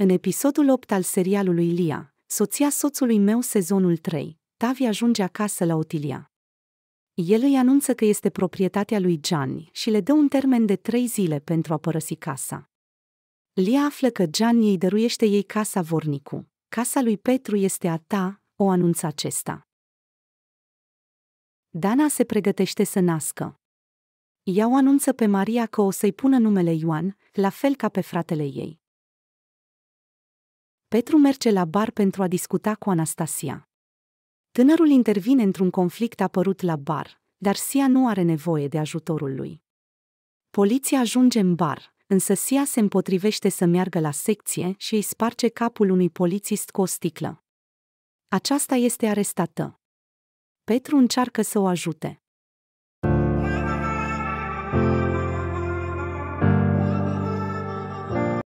În episodul 8 al serialului Lia, soția soțului meu sezonul 3, Tavi ajunge acasă la Otilia. El îi anunță că este proprietatea lui Gianni și le dă un termen de trei zile pentru a părăsi casa. Lia află că Gianni îi dăruiește ei casa Vornicu. Casa lui Petru este a ta, o anunță acesta. Dana se pregătește să nască. Ea o anunță pe Maria că o să-i pună numele Ioan, la fel ca pe fratele ei. Petru merge la bar pentru a discuta cu Anastasia. Tânărul intervine într-un conflict apărut la bar, dar Sia nu are nevoie de ajutorul lui. Poliția ajunge în bar, însă Sia se împotrivește să meargă la secție și îi sparge capul unui polițist cu o sticlă. Aceasta este arestată. Petru încearcă să o ajute.